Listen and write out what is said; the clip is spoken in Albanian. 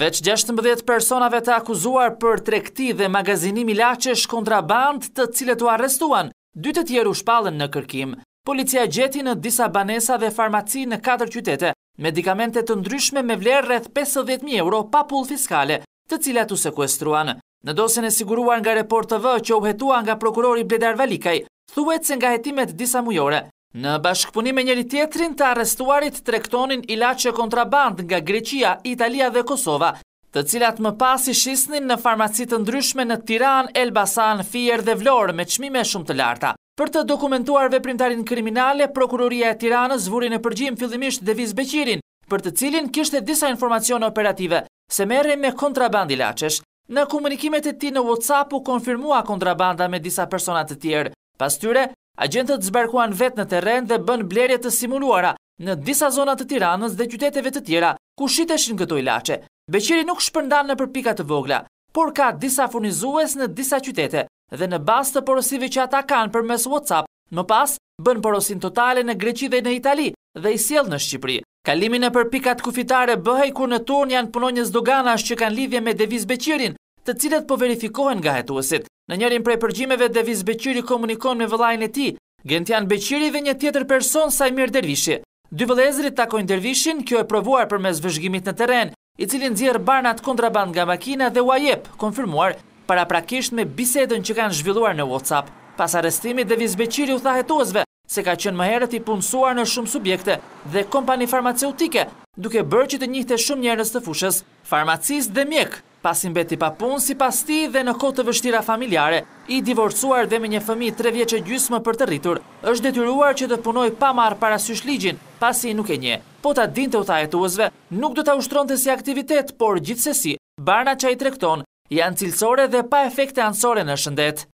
Veç 16 personave të akuzuar për trekti dhe magazinim lachesh kontra band të cilët u arrestuan, dy të tjerë u shpallën në kërkim. Policia gjeti në disa banesa dhe farmaci në 4 qytete, medikamente të ndryshme me vlerë rreth 50.000 euro pa pull fiskale, të cilat u sekuestruan. Në dosën e siguruar nga report të vë që u hetua nga prokurori Bledar Valikaj, thuet se nga hetimet disa mujore, Në bashkëpunim me njëri tjetrin të arrestuarit trektonin ilaqe kontraband nga Greqia, Italia dhe Kosova, të cilat më pas i shisnin në farmacitë ndryshme në Tiran, Elbasan, Fier dhe Vlorë me qmime shumë të larta. Për të dokumentuar veprimtarin kriminale, Prokuroria e Tiranës zvurin e përgjim fillimisht Deviz Beqirin, për të cilin kishte disa informacione operative, se mere me kontraband ilaqesh. Në komunikimet e ti në WhatsApp u konfirmua kontrabanda me disa personat të tjerë. Pas tyre, Agentët zberkuan vetë në teren dhe bën blerje të simuluara në disa zonat të tiranës dhe qyteteve të tjera, ku shiteshin këto lache. Beqiri nuk shpërndan në përpikat të vogla, por ka disa furnizues në disa qytete dhe në bas të porosive që ata kanë për mes WhatsApp, më pas bën porosin totale në Greqi dhe në Itali dhe i siel në Shqipëri. Kalimin e përpikat kufitare bëhej kur në turn janë punonjës doganash që kanë lidhje me deviz Beqirin, të cilët po verifikohen nga hetuesit. Në njërin prej përgjimeve, Devis Beqiri komunikon me vëllajnë e ti, Gentian Beqiri dhe një tjetër person Sajmir Dervishi. Dy vëlezrit takojnë Dervishin, kjo e provuar për mes vëzhgimit në teren, i cilin zjerë barnat kontraband nga makina dhe uajep, konfirmuar para prakisht me bisedën që kanë zhvilluar në WhatsApp. Pas arestimi, Devis Beqiri u thahetuazve se ka qenë më herët i punësuar në shumë subjekte dhe kompani farmaceutike, duke bërë që të njihte shumë njërës të fushës, farmacist dhe mjekë pasin beti pa punë, si pas ti dhe në kote vështira familjare, i divorcuar dhe me një fëmi 3 vjeqe gjysme për të rritur, është detyruar që të punoj pa marë parasysh ligjin, pasi nuk e nje. Po ta din të uta e tuëzve, nuk do të ushtron të si aktivitet, por gjithsesi, barna që i trekton, janë cilësore dhe pa efekte ansore në shëndet.